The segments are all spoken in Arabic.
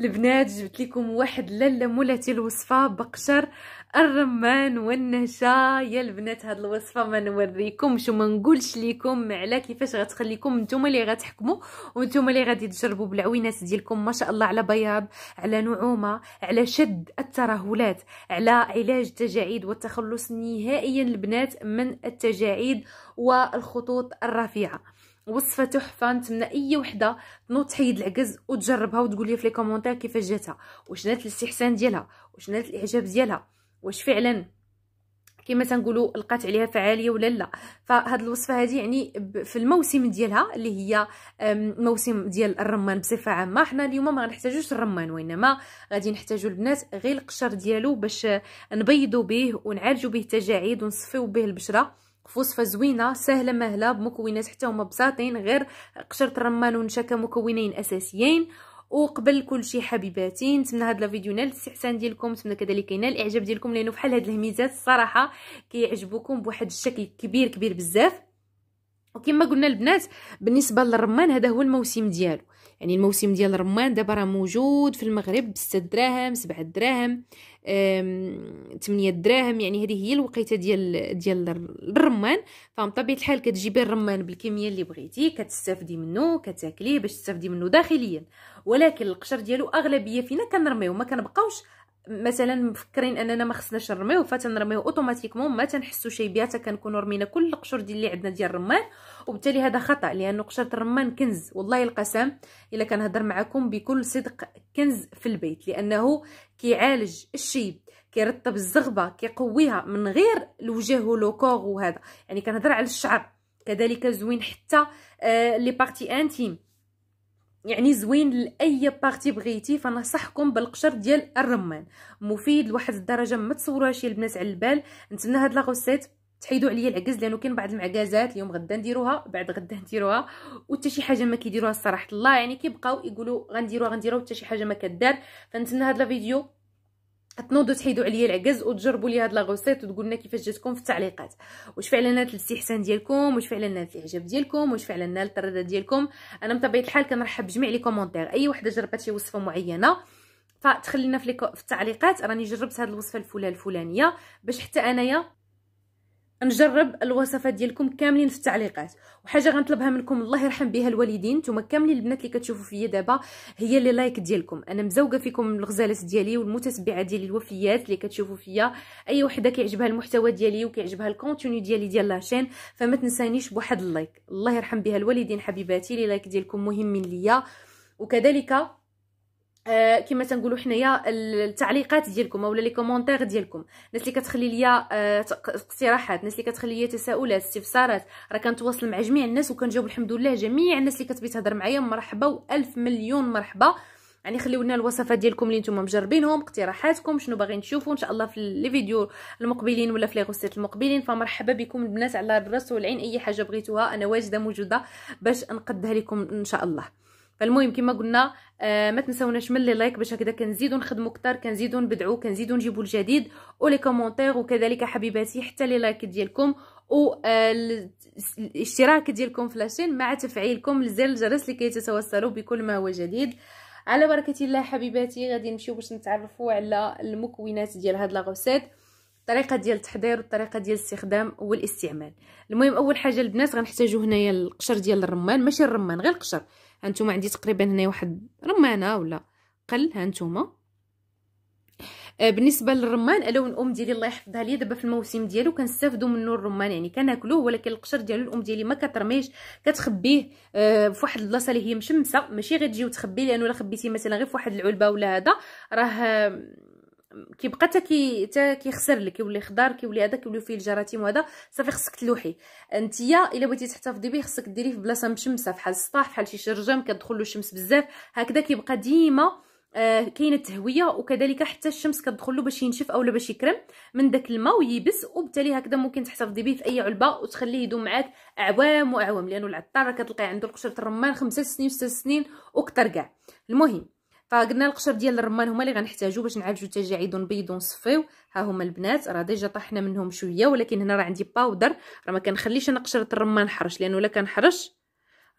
البنات جبت لكم واحد لاله مولاتي الوصفه بقشر الرمان والنشا يا البنات هاد الوصفه ما نوريكمش وما نقولش لكم على كيفاش غتخليكم نتوما اللي غتحكموا وانتوما اللي غادي تجربوا بالعوينات ديالكم ما شاء الله على بياض على نعومه على شد الترهلات على علاج التجاعيد والتخلص نهائيا البنات من التجاعيد والخطوط الرفيعه وصفه تحفه نتمنى اي وحده تنوض تحيد العكز وتجربها وتقول لي في لي كومونتير كيفاش جاتها واش نالت الاستحسان ديالها واش نالت الاعجاب ديالها واش فعلا كما تنقولوا لقات عليها فعاليه ولا لا فهاد الوصفه هذه يعني في الموسم ديالها اللي هي موسم ديال الرمان بصفه عامه حنا اليوم ما غنحتاجوش الرمان وانما غادي نحتاجوا البنات غير القشر ديالو باش نبيضوا به ونعالجوا به التجاعيد ونصفيو به البشره وصفه زوينه سهله مهله بمكونات حتى هما بساطين غير قشره الرمان ونشا كمكونين اساسيين وقبل كل شيء حبيباتي نتمنى هذا الفيديو نال الاستحسان ديالكم نتمنى كذلك ينال الاعجاب ديالكم لانه بحال هاد الهميزات الصراحه كيعجبوكم بواحد الشكل كبير كبير بزاف وكما قلنا البنات بالنسبه للرمان هذا هو الموسم ديالو يعني الموسم ديال الرمان دابا راه موجود في المغرب 6 دراهم 7 دراهم 8 دراهم يعني هذه هي الوقيته ديال ديال الرمان فبطبيعه الحال كتجيبي الرمان بالكميه اللي بغيتي كتستافدي منه كتاكليه باش تستافدي منه داخليا ولكن القشر ديالو اغلبيه فينا كنرميو ما كنبقاوش مثلا مفكرين اننا ما خصناش نرميو فتنرميو اوتوماتيكمون ما شي بها كنكونوا رمينا كل القشور ديال اللي عندنا ديال الرمان وبالتالي هذا خطا لانه قشره الرمان كنز والله القسم الا كنهضر معكم بكل صدق كنز في البيت لانه كيعالج الشيب كيرطب الزغبه كيقويها من غير الوجه ولوكور وهذا يعني كنهضر على الشعر كذلك زوين حتى آه لي بارتي انتيم يعني زوين لاي بارتي بغيتي فنصحكم بالقشر ديال الرمان مفيد لواحد الدرجه ما تصوروهاش البنات على البال نتمنى هاد لا غوسيت تحيدوا عليا العكز لانه كاين بعض المعكازات اليوم غدا نديروها بعد غدا نديروها وحتى شي حاجه ما كيديروها صراحه الله يعني كيبقاو يقولوا غنديروها غنديروها وحتى شي حاجه ما كدار فنتمنى هاد لا فيديو تنوضوا تحيدوا عليا العكز وتجربوا لي هاد لا غوسيت وتقولوا لنا كيفاش جاتكم في التعليقات واش فعلا نالت الاستحسان ديالكم واش فعلا نالت الاعجاب ديالكم واش فعلا نالت الرضا ديالكم انا بطبيعه الحال كنرحب بجميع لي كومونتير اي وحده جربت شي وصفه معينه فتخلينا في, في التعليقات راني جربت هاد الوصفه الفلانيه باش حتى انايا نجرب الوصفات ديالكم كاملين في التعليقات وحاجه غنطلبها منكم الله يرحم بها الوالدين نتوما كاملين البنات اللي كتشوفوا فيا دابا هي لي لايك ديالكم انا مزوقه فيكم الغزالات ديالي والمتتبعه ديالي الوفيات اللي كتشوفوا فيا اي وحده كيعجبها المحتوى ديالي وكيعجبها الكونتوني ديالي ديال لاشين فما تنسانيش بواحد اللايك الله يرحم بها الوالدين حبيباتي لي لايك ديالكم مهمين ليا وكذلك آه، كما تنقولوا حنايا التعليقات ديالكم اولا لي كومونتير ديالكم الناس اللي كتخلي ليا آه، اقتراحات الناس اللي كتخلي ليا تساؤلات استفسارات راه كنتواصل مع جميع الناس وكنجاوب الحمد لله جميع الناس اللي كتبي تهضر معايا مرحبا والف مليون مرحبا يعني خليو لنا الوصفات ديالكم اللي نتوما مجربينهم اقتراحاتكم شنو باغيين تشوفوا ان شاء الله في لي فيديو المقبلين ولا في لي غوسيت المقبلين فمرحبا بكم البنات على الراس والعين اي حاجه بغيتوها انا واجده موجوده باش نقدها لكم ان شاء الله فالمهم كما قلنا آه ما تنساوناش من لي لايك باش هكذا كنزيدو نخدمو كتر كنزيدو نبدعو كنزيدو نجيبو الجديد ولي كومونتير وكذلك حبيباتي حتى لي لايك ديالكم و آه، الاشتراك ديالكم في لاشين مع تفعيلكم لزر الجرس لكي تتوصلوا بكل ما هو جديد على بركه الله حبيباتي غادي نمشيو باش نتعرفوا على المكونات ديال هاد لاغوسيت الطريقه ديال التحضير والطريقه ديال الاستخدام والاستعمال المهم اول حاجه البنات غنحتاجو هنايا القشر ديال الرمان ماشي الرمان غير القشر هانتوما عندي تقريبا هنايا واحد رمانه ولا قل هانتوما آه، بالنسبه للرمان الون الام ديالي الله يحفظها ليا دابا في الموسم ديالو كنستافدوا منه الرمان يعني كناكلوه ولكن القشر ديالو الام ديالي ما كترميش كتخبيه آه، في واحد البلاصه اللي هي مشمسه ماشي غير تجي وتخبيه لانه الا خبيتيه مثلا غير في واحد العلبه ولا هذا راه كيبقى حتى كي حتى كيخسر لك كيولي خضار كيولي هذا كيوليو فيه الجراثيم وهذا صافي خصك تلوحي انتيا الا بغيتي تحتفظي به خصك ديريه في بلاصه مشمسه بحال السطح بحال شي شرجم كتدخل له الشمس بزاف هكذا كيبقى ديما آه كاينه التهويه وكذلك حتى الشمس كتدخل له باش ينشف اولا باش يكرم من داك الماء ويبس وبالتالي هكذا ممكن تحتفظي به في اي علبه وتخليه يدوم معاك اعوام واعوام لانه العطار كتلقاي عنده القشره الرمان خمسة سنين 6 سنين وكثر كاع المهم فقلنا القشر ديال الرمان هما اللي غنحتاجو باش نعالجو التجاعيد ونبيضو ونصفيو ها هما البنات راه ديجا طحنا منهم شويه ولكن هنا راه عندي باودر راه ما كنخليش انا قشره الرمان حرش لانه الا كان حرش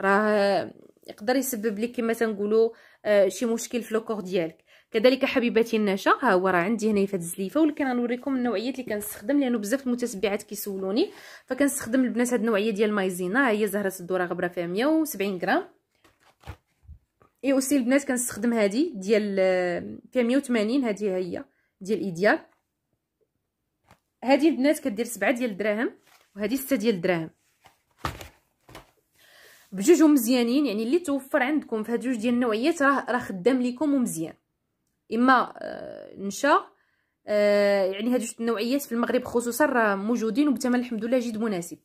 راه يقدر يسبب لك كما تنقولوا آه شي مشكل في لوكور ديالك كذلك حبيباتي النشا ها هو راه عندي هنا فهاد الزليفه ولكن غنوريكم النوعيات اللي كنستخدم لانه بزاف المتتبعات كيسولوني فكنستخدم البنات هذه النوعيه ديال مايزينا ها هي زهره الدوره غبره فيها 170 غرام اي اوسي البنات كنستخدم هذه ديال فيها 180 هذه هي ديال ايديال هذه البنات كدير 7 ديال الدراهم وهذه 6 ديال الدراهم بجوجهم مزيانين يعني اللي توفر عندكم في هاد جوج ديال النوعيات راه راه خدام ليكم ومزيان اما نشا آه يعني هاد جوج النوعيات في المغرب خصوصا راه موجودين وبثمن الحمد لله جد مناسب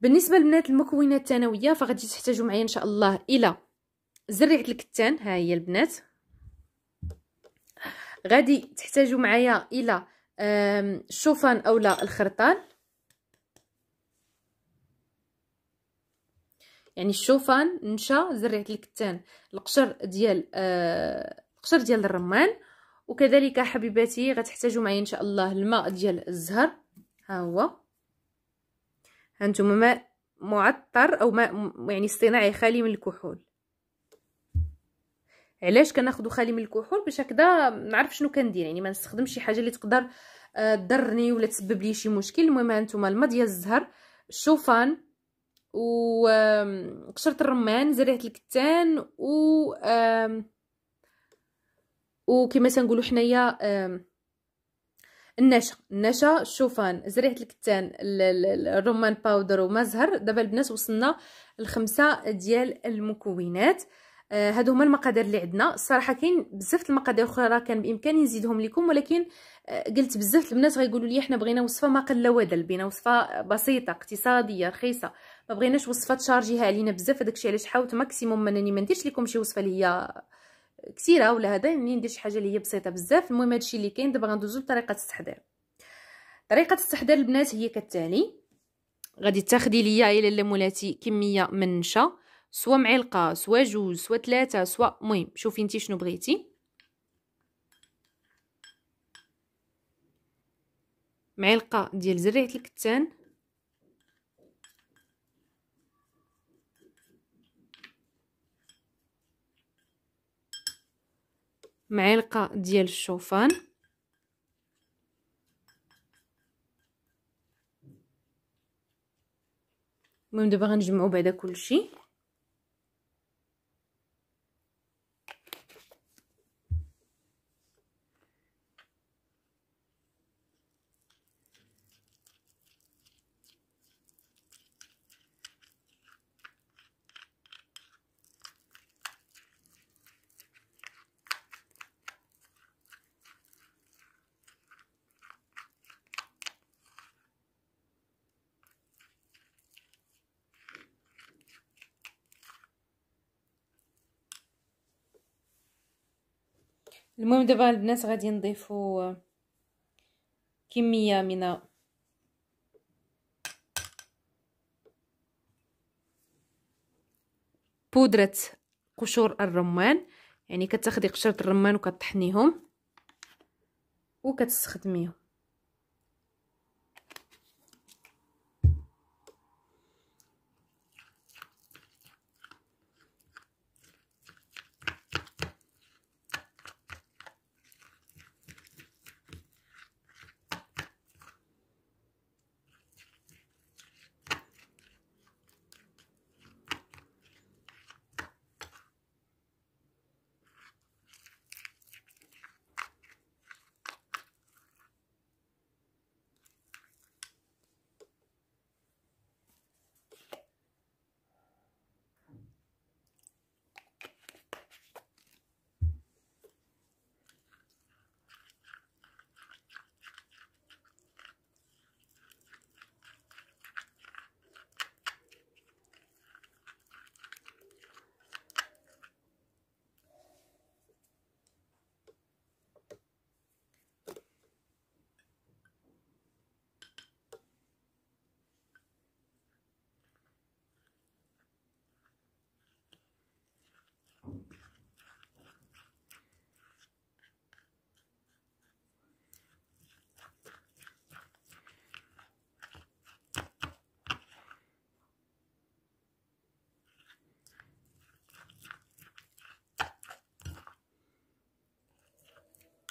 بالنسبه للبنات المكونات الثانويه فغادي تحتاجوا معايا ان شاء الله الى زريعه الكتان ها هي البنات غادي تحتاجوا معايا الى الشوفان اولا الخرطان يعني الشوفان نشا زريعه الكتان القشر ديال آه القشر ديال الرمان وكذلك حبيباتي غتحتاجوا معايا ان شاء الله الماء ديال الزهر ها هو هانتوما ماء معطر او ماء يعني اصطناعي خالي من الكحول علاش كناخذوا خالي من الكحول باش هكذا نعرف شنو كندير يعني ما نستخدمش شي حاجه اللي تقدر آه، تضرني ولا تسبب لي شي مشكل المهم هانتوما الماء ديال الزهر الشوفان وقشره قشره الرمان زريعه الكتان و وكما تنقولوا حنايا النشا النشا الشوفان زريعه الكتان الرمان باودر وما زهر دابا البنات وصلنا الخمسه ديال المكونات آه هادو هما المقادير اللي عندنا الصراحه كاين بزاف المقادير اخرى كان بامكاني نزيدهم لكم ولكن آه قلت بزاف البنات غيقولوا لي حنا بغينا وصفه ما قل وذل بينا وصفه بسيطه اقتصاديه رخيصه ما بغيناش وصفه تشارجيها علينا بزاف داكشي علاش حاولت ماكسيموم انني ما نديرش لكم شي وصفه اللي هي كثيره ولا هذا يعني ندير شي حاجه اللي هي بسيطه بزاف المهم هادشي اللي كاين دابا غندوزو لطريقه التحضير طريقه التحضير البنات هي كالتالي غادي تاخدي ليا الى مولاتي كميه من نشا سوا معلقه سوا جوج سوا ثلاثه سوا مهم شوفي نتي شنو بغيتي معلقه ديال زريعه الكتان معلقه ديال الشوفان المهم دابا غنجمعو بعدا كلشي المهم دابا البنات غادي نضيفو كميه من بودره قشور الرمان يعني كتاخدي قشره الرمان وكطحنيهم وكتستخدميهم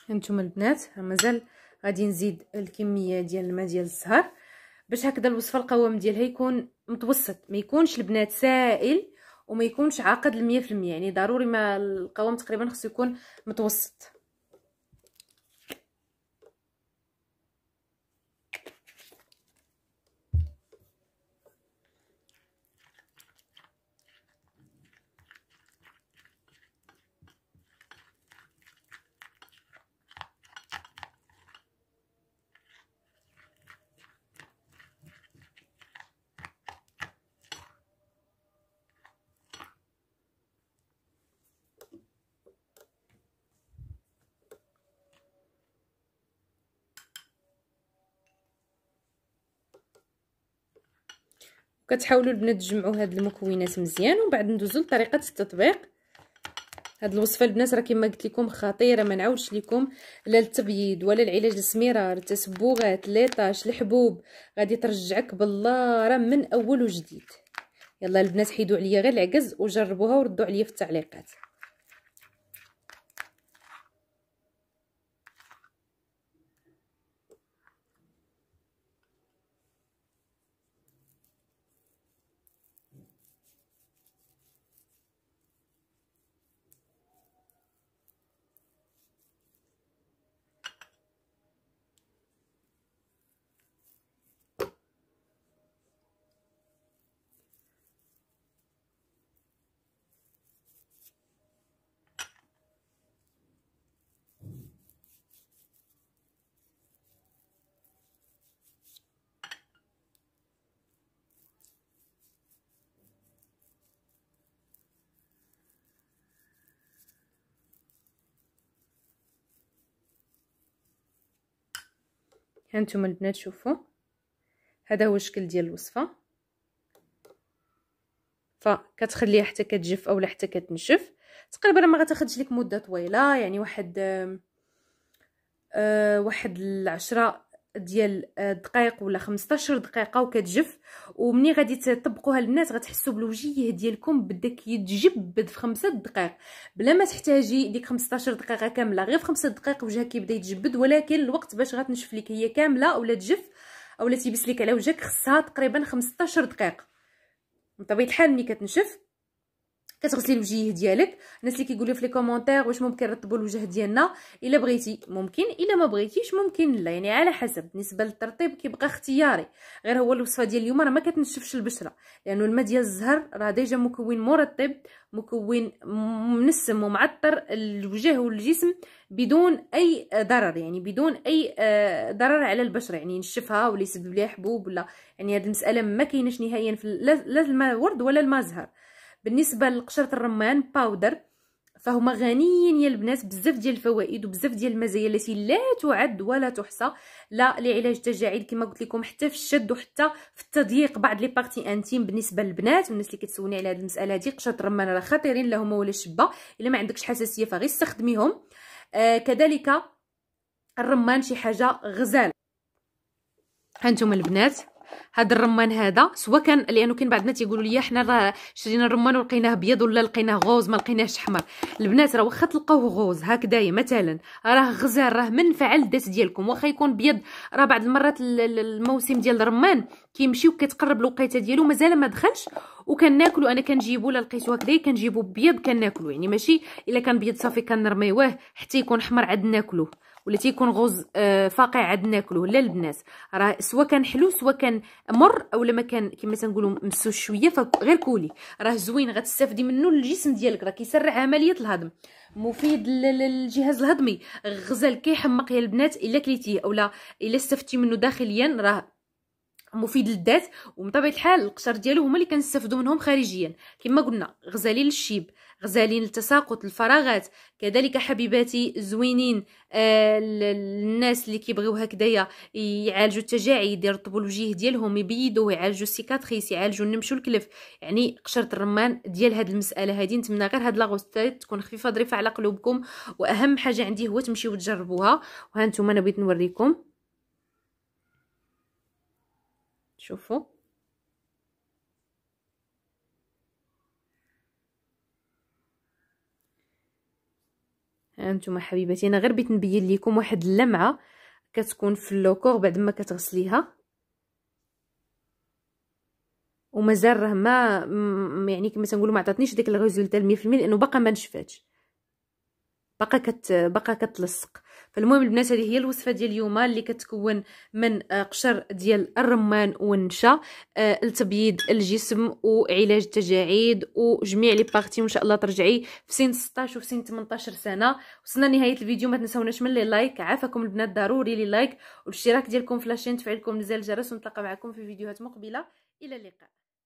هانتوما البنات مازال غادي نزيد الكميه ديال الماء ديال الزهر باش هكذا الوصفه القوام ديالها يكون متوسط ما يكونش البنات سائل وما يكونش عاقد 100% يعني ضروري ما القوام تقريبا خصو يكون متوسط كتحاولوا البنات تجمعوا هاد المكونات مزيان ومن بعد ندوزوا لطريقه التطبيق هاد الوصفه البنات راه كما قلت لكم خطيره ما نعاودش لكم لا التبييض ولا العلاج السميرار التسبغات ليطاش الحبوب غادي ترجعك بالله راه من اول وجديد يلا البنات حيدوا عليا غير العكز وجربوها وردوا عليا في التعليقات هانتوما البنات شوفوا هذا هو الشكل ديال الوصفه فكتخليها حتى كتجف اولا حتى كتنشف تقريبا ما غتاخذش لك مده طويله يعني واحد آه واحد العشرة ديال آه، دقائق ولا 15 دقيقه وكتجف ومني غادي تطبقوها للناس غتحسوا بالوجيه ديالكم بدا كيتجبد في 5 دقائق بلا ما تحتاجي ديك 15 دقيقه كامله غير في 5 دقائق وجهك كيبدا يتجبد ولكن الوقت باش غتنشف لك هي كامله ولا تجف اولا تيبس لك على وجهك خصها تقريبا 15 دقيقه بطبيعه الحال ملي كتنشف كتغسلي الوجه ديالك الناس اللي كيقولوا في لي كومونتير واش ممكن نرطبوا الوجه ديالنا الا بغيتي ممكن الا ما بغيتيش ممكن لا يعني على حسب بالنسبه للترطيب كيبقى اختياري غير هو الوصفه ديال اليوم راه ما كتنشفش البشره لانه الماء ديال الزهر راه ديجا مكون مرطب مكون منسم ومعطر الوجه والجسم بدون اي ضرر يعني بدون اي آه، ضرر على البشره يعني ينشفها ولا يسبب ليها حبوب ولا يعني هذه المساله ما كاينش نهائيا في لا الماء ورد ولا الماء زهر بالنسبه لقشره الرمان باودر فهما غنيين يا البنات بزاف ديال الفوائد وبزاف ديال المزايا التي لا تعد ولا تحصى لا لعلاج التجاعيد كما قلت لكم حتى في الشد وحتى في التضييق بعض لي بارتي انتيم بالنسبه للبنات والناس اللي كتسولني على هذه المساله هذه قشره الرمان راه خطيرين لا هما ولا الشبه الا ما عندكش حساسيه فغير استخدميهم آه كذلك الرمان شي حاجه غزال هانتوما البنات هذا الرمان هذا سواء كان لانه كاين بعض البنات يقولوا لي حنا راه شرينا الرمان ولقيناه ابيض ولا لقيناه غوز ما لقيناهش احمر البنات راه واخا تلقاوه غوز هكذايا مثلا راه غزال راه منفعه للذات ديالكم واخا يكون بيض راه بعض المرات الموسم ديال الرمان كيمشي وكتقرب الوقيته ديالو مازال ما دخلش وكناكلو انا كنجيبو الا لقيتو هكذا كنجيبو بيض كناكلو يعني ماشي الا كان بيض صافي كنرميوه حتى يكون حمر عاد ناكلوه ولا تيكون غوز آه، فاقع عاد ناكلوه لا البنات راه سوا كان حلو سوا كان مر اولا ما كان كما تنقولوا مسو شويه فغير كولي راه زوين غتستافدي منه الجسم ديالك راه كيسرع عمليه الهضم مفيد للجهاز الهضمي غزال كيحمق يا البنات الا كليتيه اولا الا استفدتي منه داخليا راه مفيد للذات ومن طبيعه الحال القشر ديالو هما اللي كنستافدوا منهم خارجيا كما قلنا غزالين للشيب غزالين للتساقط الفراغات كذلك حبيباتي زوينين آه الناس اللي كيبغيو هكذايا يعالجوا التجاعيد يديروا الوجيه ديالهم يبيدوا يعالجوا السيكاتريس يعالجوا النمش والكلف يعني قشره الرمان ديال هاد المساله هادي نتمنى غير هاد لاغوستات تكون خفيفه ظريفه على قلوبكم واهم حاجه عندي هو تمشيو تجربوها وها نتوما انا بغيت نوريكم شوفوا هانتوما حبيباتي انا غير بغيت نبين لكم واحد اللمعه كتكون في اللوكور بعد ما كتغسليها ومازال راه ما يعني كما تنقولوا ما عطاتنيش ديك الريزلت 100% لانه باقا ما نشفاتش باقا كت باقا كتلصق فالمهم البنات هذه هي الوصفه ديال اليوم اللي كتكون من آه، قشر ديال الرمان والنشا آه، لتبييض الجسم وعلاج التجاعيد وجميع لي بارتي وان شاء الله ترجعي في سن 16 وفي سن 18 سنه وصلنا لنهايه الفيديو ما تنساوناش من لي لايك عافاكم البنات ضروري لي لايك والاشتراك ديالكم في لاشين تفعيلكم زر الجرس ونتلاقى معكم في فيديوهات مقبله الى اللقاء